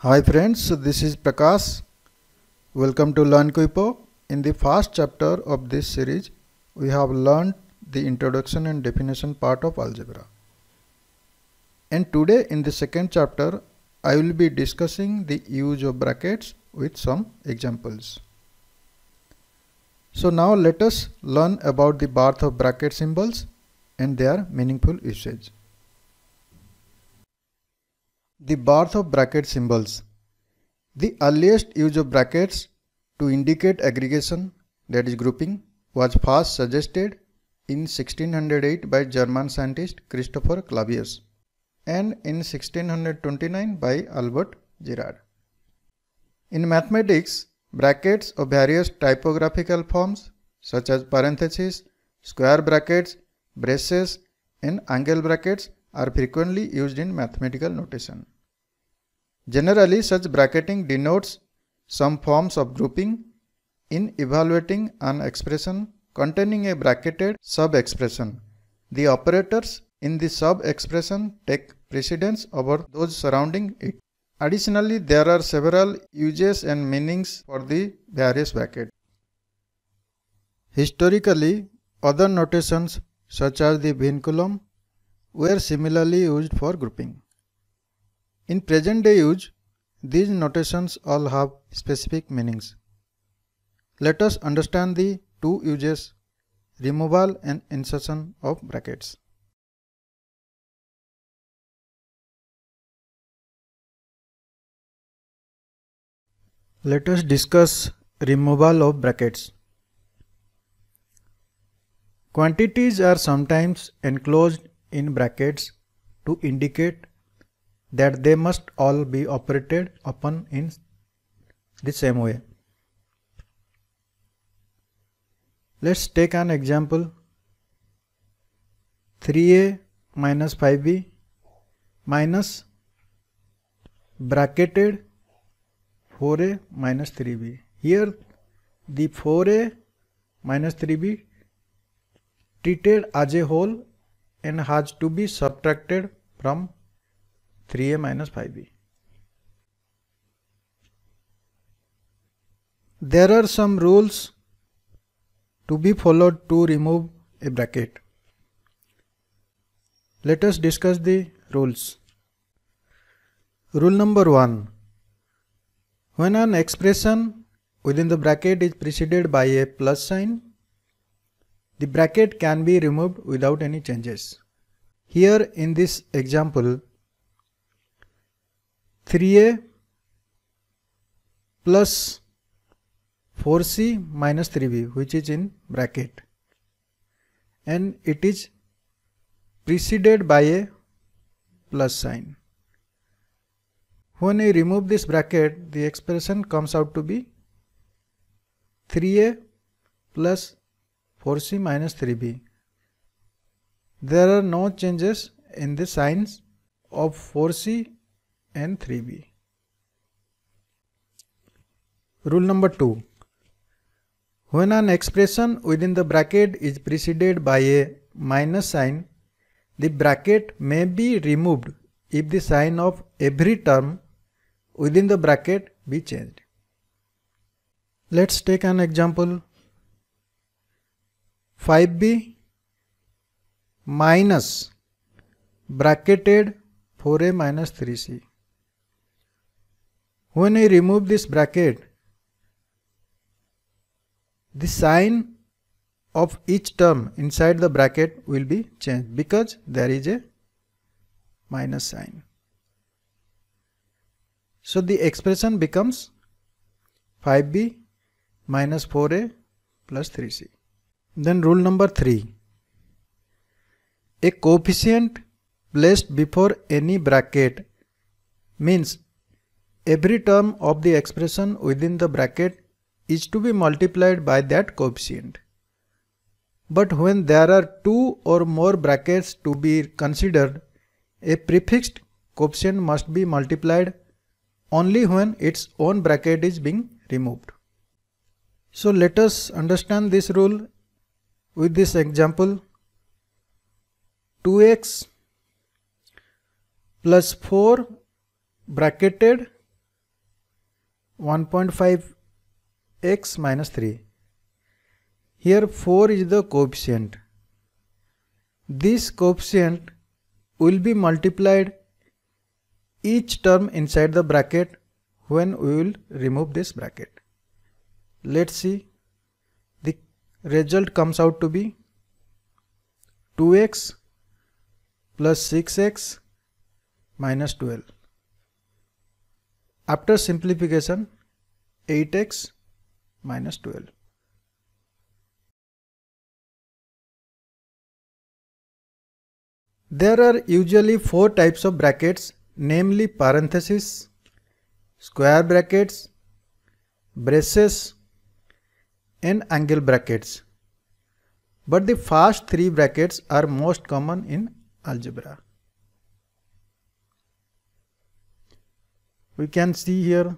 Hi friends, this is Prakash. Welcome to Learn Quipo. In the first chapter of this series, we have learned the introduction and definition part of algebra. And today in the second chapter, I will be discussing the use of brackets with some examples. So now let us learn about the birth of bracket symbols and their meaningful usage. The birth of bracket symbols. The earliest use of brackets to indicate aggregation that is grouping was first suggested in 1608 by German scientist Christopher Clavius and in 1629 by Albert Girard. In mathematics, brackets of various typographical forms such as parentheses, square brackets, braces and angle brackets are frequently used in mathematical notation. Generally, such bracketing denotes some forms of grouping in evaluating an expression containing a bracketed sub-expression. The operators in the sub-expression take precedence over those surrounding it. Additionally, there are several uses and meanings for the various brackets. Historically, other notations such as the vinculum were similarly used for grouping. In present day use, these notations all have specific meanings. Let us understand the two uses, removal and insertion of brackets. Let us discuss removal of brackets. Quantities are sometimes enclosed in brackets to indicate that they must all be operated upon in the same way. Let's take an example 3a minus 5b minus bracketed 4a minus 3b. Here the 4a minus 3b treated as a whole and has to be subtracted from 3a minus 5b. There are some rules to be followed to remove a bracket. Let us discuss the rules. Rule number 1. When an expression within the bracket is preceded by a plus sign, the bracket can be removed without any changes. Here in this example, 3a plus 4c minus 3b which is in bracket and it is preceded by a plus sign. When I remove this bracket the expression comes out to be 3a plus 4c minus 3b. There are no changes in the signs of 4c and 3b. Rule number 2. When an expression within the bracket is preceded by a minus sign, the bracket may be removed if the sign of every term within the bracket be changed. Let's take an example. 5b minus bracketed 4a minus 3c. When we remove this bracket, the sign of each term inside the bracket will be changed because there is a minus sign. So the expression becomes 5b minus 4a plus 3c. Then rule number 3. A coefficient placed before any bracket means every term of the expression within the bracket is to be multiplied by that coefficient. But when there are two or more brackets to be considered, a prefixed coefficient must be multiplied only when its own bracket is being removed. So let us understand this rule with this example 2x plus 4 bracketed 1.5x minus 3 here 4 is the coefficient this coefficient will be multiplied each term inside the bracket when we will remove this bracket let's see result comes out to be 2x plus 6x minus 12. After simplification 8x minus 12. There are usually four types of brackets namely parentheses, square brackets, braces and angle brackets. But the first three brackets are most common in algebra. We can see here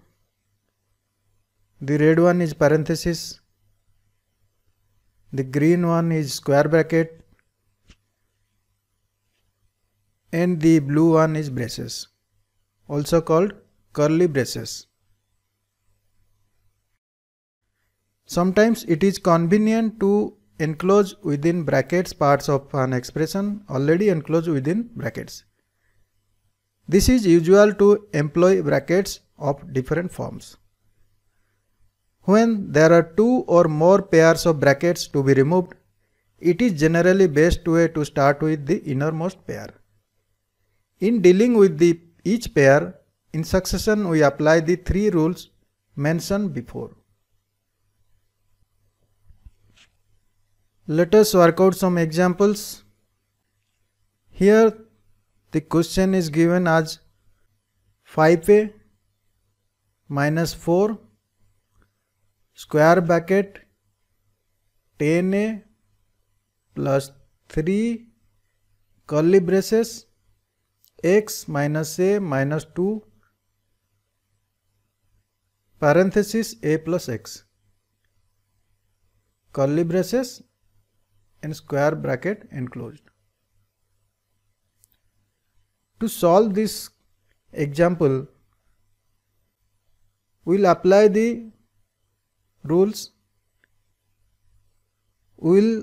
the red one is parenthesis, the green one is square bracket and the blue one is braces also called curly braces. Sometimes it is convenient to enclose within brackets parts of an expression already enclosed within brackets. This is usual to employ brackets of different forms. When there are two or more pairs of brackets to be removed, it is generally best way to start with the innermost pair. In dealing with the each pair, in succession we apply the three rules mentioned before. Let us work out some examples. Here the question is given as 5a minus 4 square bracket 10a plus 3 curly braces x minus a minus 2 parenthesis a plus x curly braces and square bracket enclosed. To solve this example, we will apply the rules. We will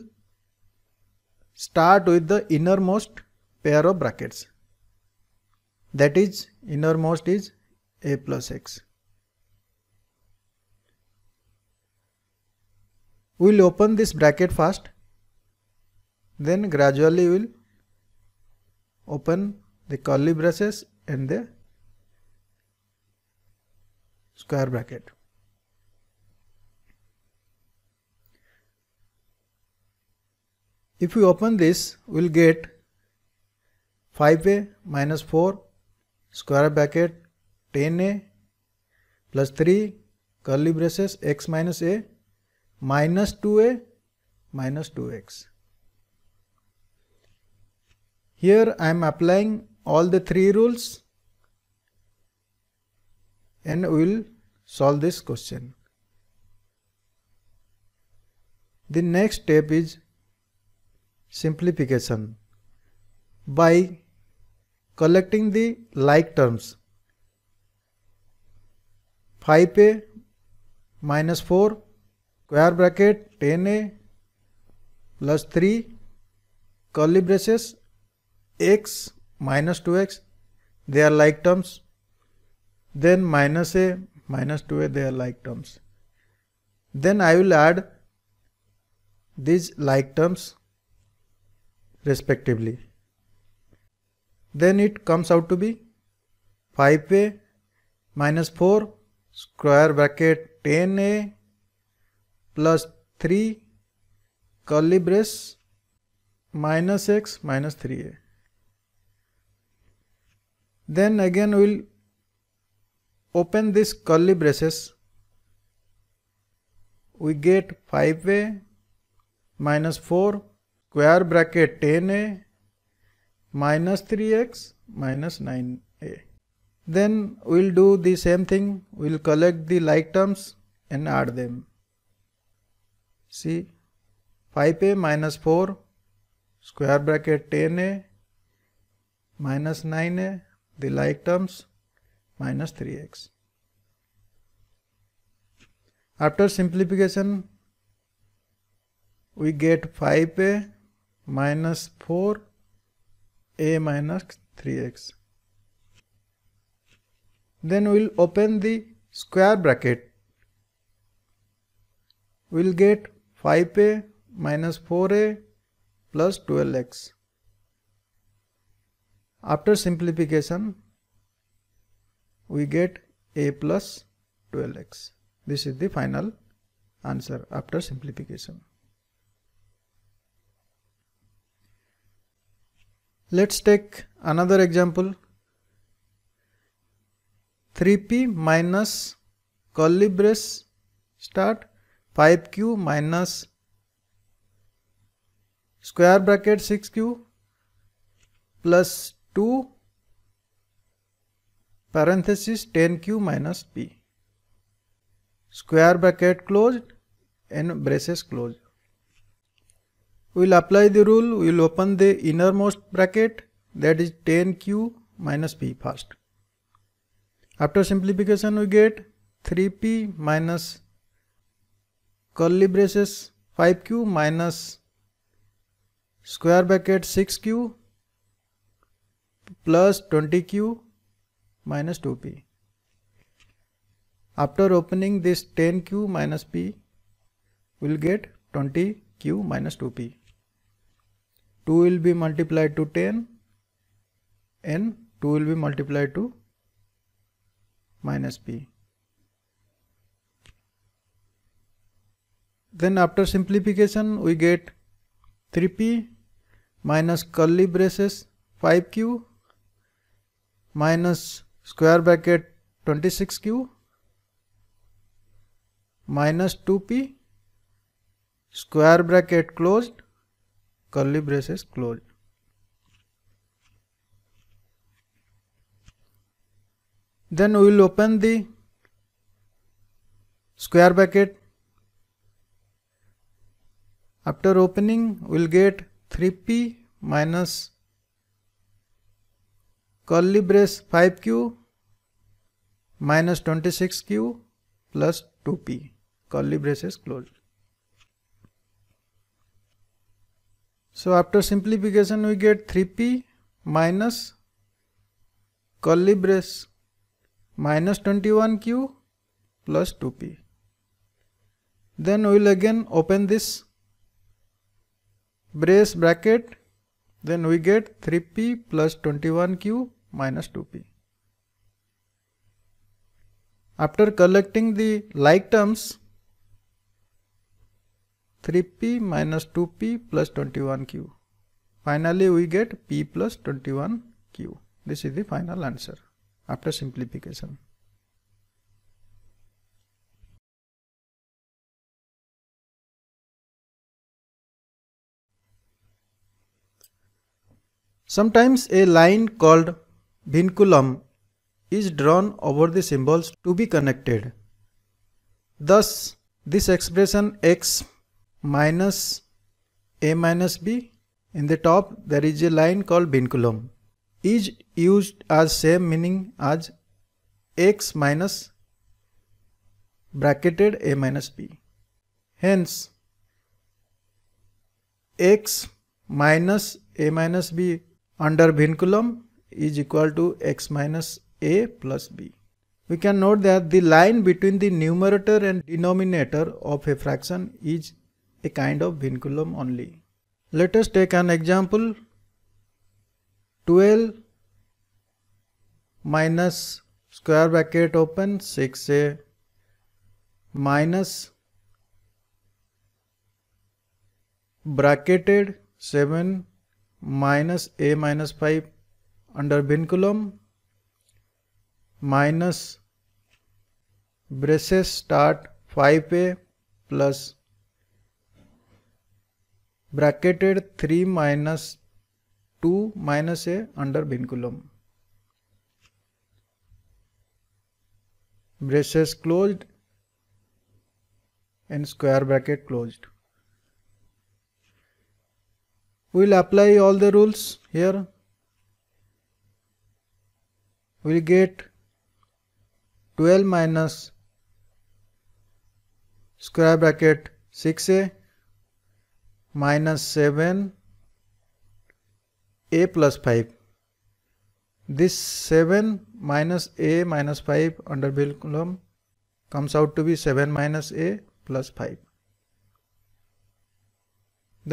start with the innermost pair of brackets. That is, innermost is a plus x. We will open this bracket first then gradually we will open the curly braces and the square bracket. If we open this, we will get 5a minus 4 square bracket 10a plus 3 curly braces x minus a minus 2a minus 2x. Here I am applying all the three rules and we will solve this question. The next step is simplification by collecting the like terms 5a minus 4 square bracket 10a plus 3 curly braces x minus 2x they are like terms then minus a minus 2a they are like terms then I will add these like terms respectively then it comes out to be 5a minus 4 square bracket 10a plus 3 curly brace minus x minus 3a then again we'll open this curly braces we get 5a minus 4 square bracket 10a minus 3x minus 9a then we'll do the same thing we'll collect the like terms and add them see 5a minus 4 square bracket 10a minus 9a the like terms minus 3x. After simplification, we get 5a minus 4a minus 3x. Then we'll open the square bracket. We'll get 5a minus 4a plus 12x. After simplification, we get a plus 12x. This is the final answer after simplification. Let's take another example. 3p minus curly brace start 5q minus square bracket 6q plus two parenthesis ten Q minus P square bracket close and braces close will apply the rule will open the inner most bracket that is ten Q minus P first after simplification we get three P minus curly braces five Q minus square bracket six Q plus 20q minus 2p. After opening this 10q minus p, we will get 20q minus 2p. 2 will be multiplied to 10 and 2 will be multiplied to minus p. Then after simplification we get 3p minus curly braces 5q minus square bracket 26q minus 2p square bracket closed curly braces closed. Then we will open the square bracket. After opening we will get 3p minus curly brace 5q minus 26q plus 2p curly brace is closed. So after simplification we get 3p minus curly brace minus 21q plus 2p. Then we will again open this brace bracket then we get 3p plus 21q minus 2p. After collecting the like terms, 3p minus 2p plus 21q. Finally, we get p plus 21q. This is the final answer after simplification. Sometimes a line called Vinculum is drawn over the symbols to be connected. Thus, this expression x minus a minus b in the top there is a line called vinculum is used as same meaning as x minus bracketed a minus b. Hence, x minus a minus b under vinculum is equal to x minus a plus b. We can note that the line between the numerator and denominator of a fraction is a kind of vinculum only. Let us take an example 12 minus square bracket open 6a minus bracketed 7 minus a minus 5 under vinculum minus braces start 5 P plus bracketed three minus two minus A under vinculum braces closed and square bracket closed. We will apply all the rules here will get 12 minus square bracket 6a minus 7 a plus 5 this 7 minus a minus 5 under Bill column comes out to be 7 minus a plus 5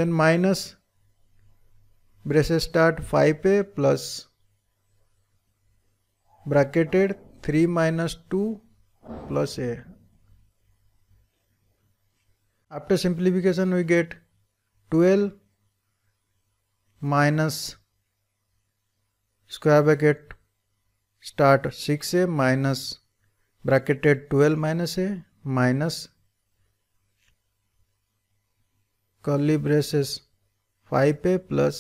then minus braces start 5a plus bracketed three minus two plus A after simplification we get twelve minus square bracket start six A minus bracketed twelve minus A minus curly braces five A plus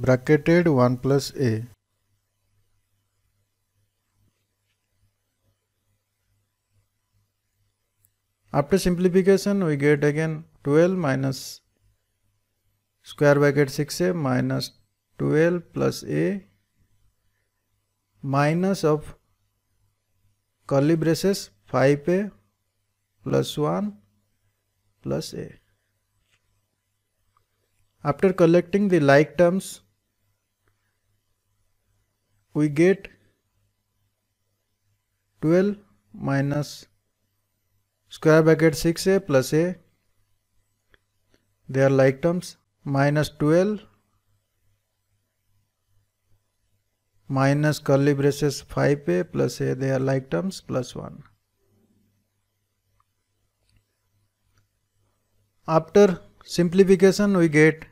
bracketed one plus A After simplification we get again 12 minus square bracket 6a minus 12 plus a minus of curly braces 5a plus 1 plus a. After collecting the like terms we get 12 minus square bracket 6a plus a they are like terms minus 12 minus curly braces 5a plus a they are like terms plus 1 after simplification we get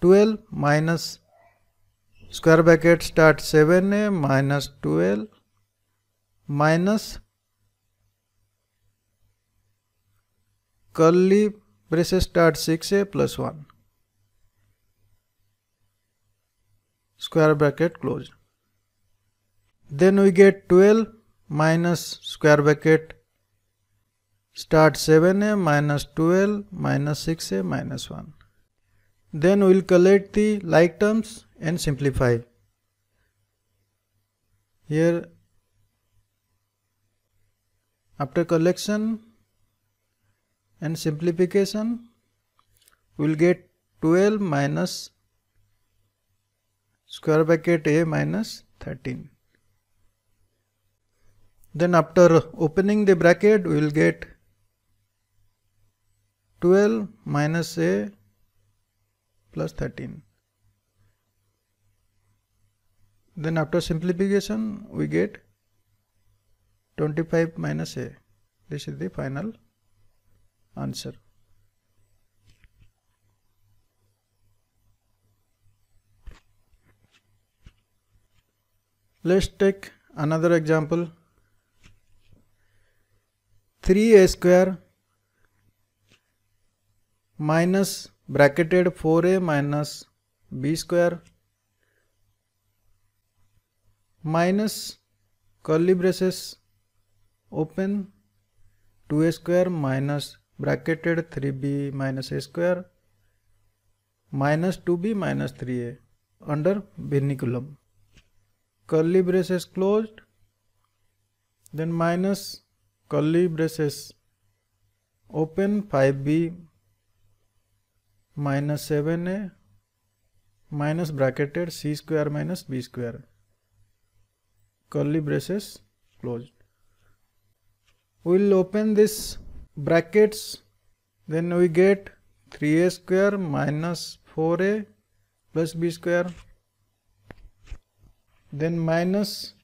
12 minus square bracket start 7a minus 12 minus curly braces start six A plus one square bracket close then we get twelve minus square bracket start seven A minus twelve minus six A minus one then we'll collect the like terms and simplify here after collection and simplification we will get 12 minus square bracket a minus 13 then after opening the bracket we will get 12 minus a plus 13 then after simplification we get 25 minus a this is the final answer let's take another example 3a square minus bracketed 4a minus b square minus curly braces open 2a square minus Bracketed 3 3b minus a square minus 2b minus 3a under verniculum. Curly braces closed, then minus curly braces open 5b minus 7a minus bracketed c square minus b square curly braces closed. We will open this brackets then we get 3a square minus 4a plus b square then minus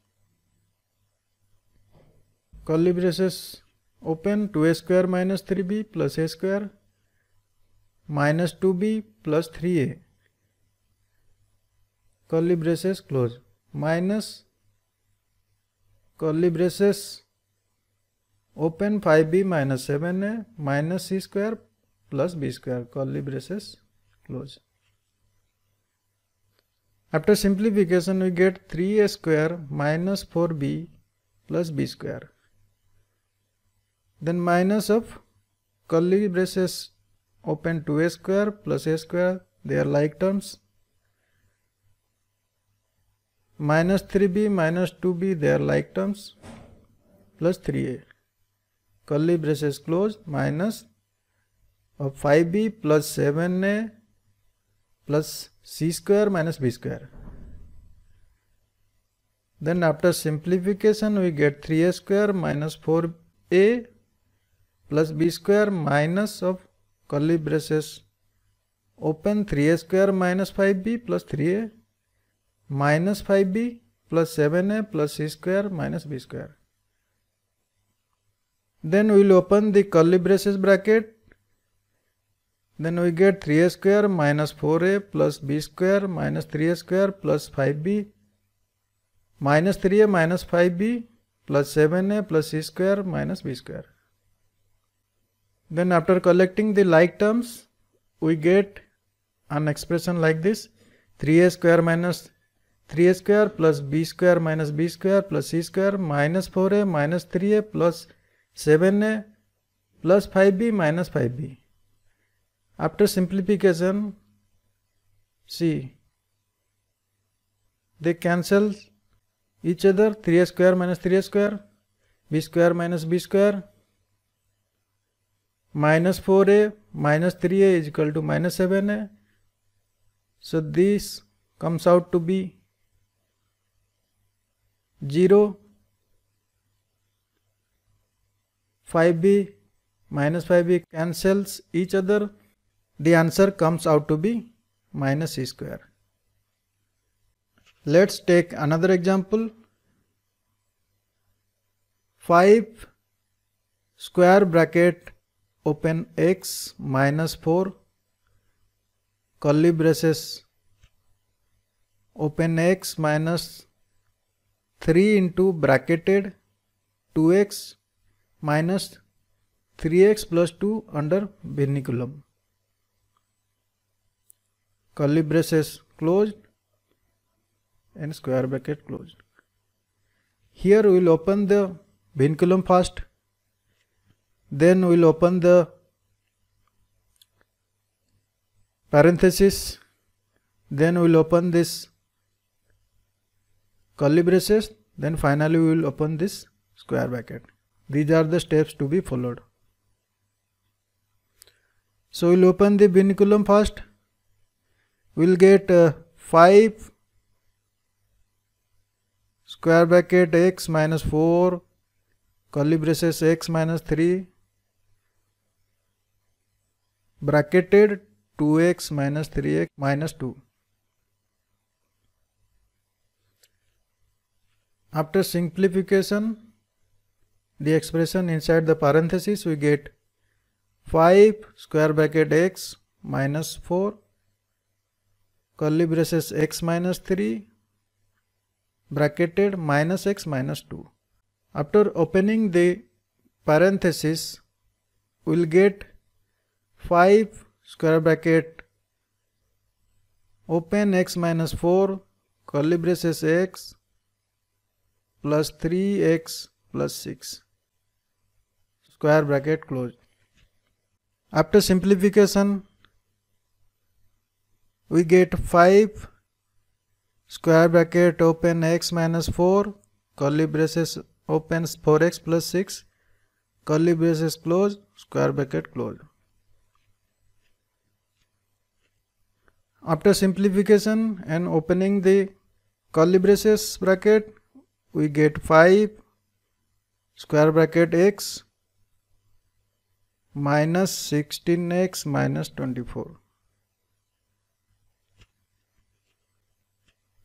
curly braces open 2a square minus 3b plus a square minus 2b plus 3a curly braces close minus curly braces open five B minus seven है minus C square plus B square curly braces close after simplification we get three A square minus four B plus B square then minus of curly braces open two A square plus A square they are like terms minus three B minus two B they are like terms plus three A curly braces close minus और five B plus seven A plus C square minus B square then after simplification we get three A square minus four A plus B square minus of curly braces open three A square minus five B plus three A minus five B plus seven A plus C square minus B square Then we will open the curly braces bracket. Then we get 3a square minus 4a plus b square minus 3a square plus 5b minus 3a minus 5b plus 7a plus c square minus b square. Then after collecting the like terms, we get an expression like this 3a square minus 3a square plus b square minus b square plus c square minus 4a minus 3a plus seven A plus five B minus five B after simplification see they cancel each other three square minus three square B square minus B square minus four A minus three A is equal to minus seven A so this comes out to be zero 5b minus 5b cancels each other. The answer comes out to be minus c square. Let's take another example. 5 square bracket open x minus 4 curly braces open x minus 3 into bracketed 2x minus 3x plus 2 under verniculum. Curly braces closed and square bracket closed. Here we will open the binomial first, then we will open the parenthesis, then we will open this curly braces, then finally we will open this square bracket. These are the steps to be followed. So we'll open the binomial first. We'll get uh, 5 square bracket x minus 4 curly braces x minus 3 bracketed 2x minus 3x minus 2. After simplification the expression inside the parenthesis we get 5 square bracket x minus 4 curly braces x minus 3 bracketed minus x minus 2. After opening the parenthesis we will get 5 square bracket open x minus 4 curly braces x plus 3x plus 6 square bracket close. After simplification, we get 5 square bracket open x minus 4 curly braces opens 4x plus 6 curly braces close square bracket close. After simplification and opening the curly braces bracket we get 5 square bracket x minus 16x minus 24.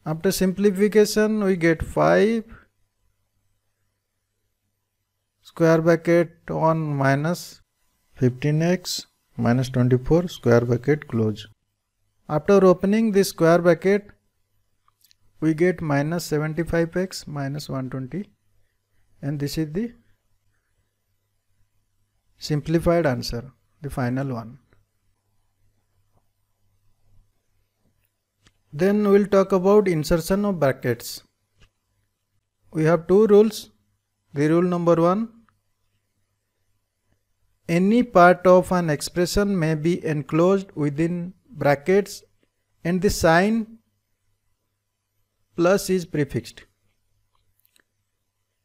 After simplification we get 5 square bracket on minus 15x minus 24 square bracket close. After opening this square bracket we get minus 75x minus 120 and this is the simplified answer, the final one. Then we'll talk about insertion of brackets. We have two rules. The rule number one, any part of an expression may be enclosed within brackets and the sign plus is prefixed.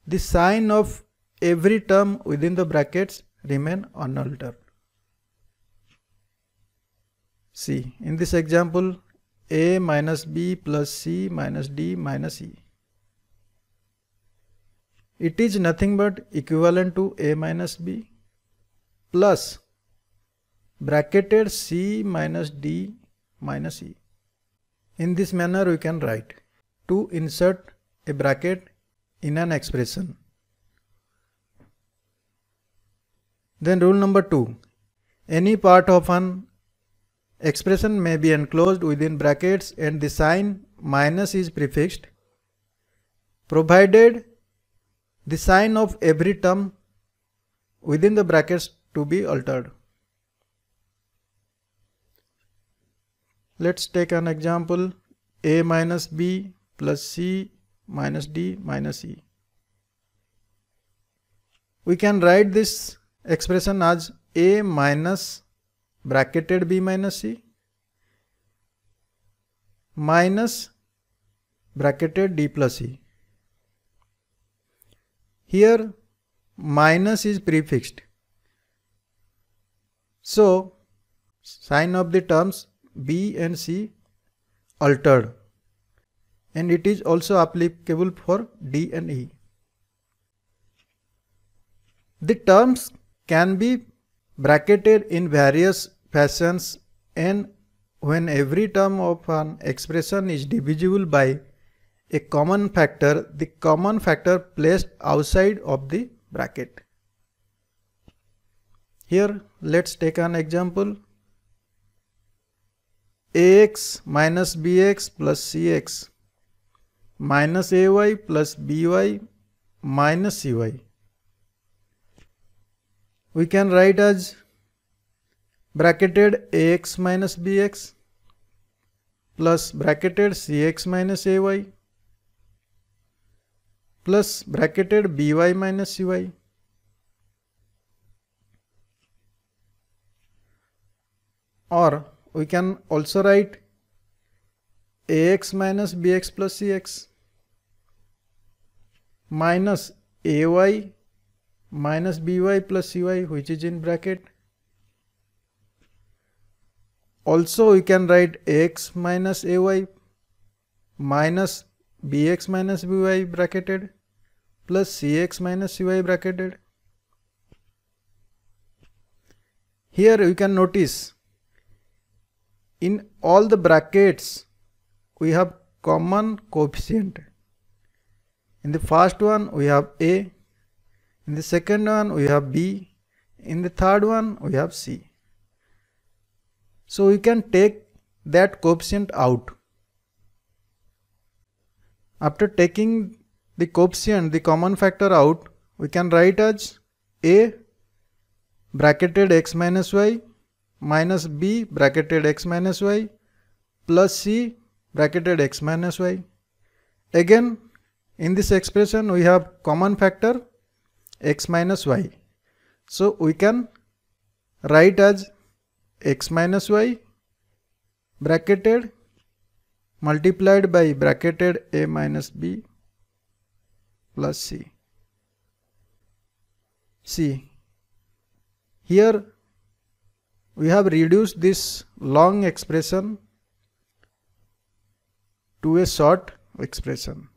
The sign of every term within the brackets remain unaltered. See, in this example, a minus b plus c minus d minus e. It is nothing but equivalent to a minus b plus bracketed c minus d minus e. In this manner we can write to insert a bracket in an expression. Then rule number 2. Any part of an expression may be enclosed within brackets and the sign minus is prefixed provided the sign of every term within the brackets to be altered. Let's take an example a minus b plus c minus d minus e. We can write this Expression: आज A minus bracketed B minus C minus bracketed D plus e. Here minus is prefixed. So sign of the terms B and C altered and it is also applicable for D and E. The terms can be bracketed in various fashions and when every term of an expression is divisible by a common factor, the common factor placed outside of the bracket. Here let's take an example ax minus bx plus cx minus ay plus by minus cy we can write as bracketed ax minus bx plus bracketed cx minus ay plus bracketed by minus cy. or we can also write ax minus bx plus cx minus ay minus by plus cy which is in bracket also we can write x minus ay minus bx minus by bracketed plus cx minus cy bracketed here you can notice in all the brackets we have common coefficient in the first one we have a in the second one, we have B. In the third one, we have C. So we can take that coefficient out. After taking the coefficient, the common factor out, we can write as A bracketed x minus y minus b bracketed x minus y plus c bracketed x minus y. Again in this expression we have common factor x minus y. So we can write as x minus y bracketed multiplied by bracketed a minus b plus c. See, here we have reduced this long expression to a short expression.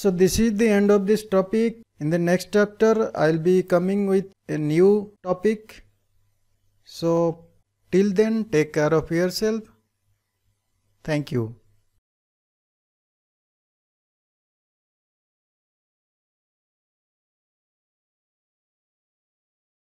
So this is the end of this topic. In the next chapter, I'll be coming with a new topic. So till then, take care of yourself. Thank you.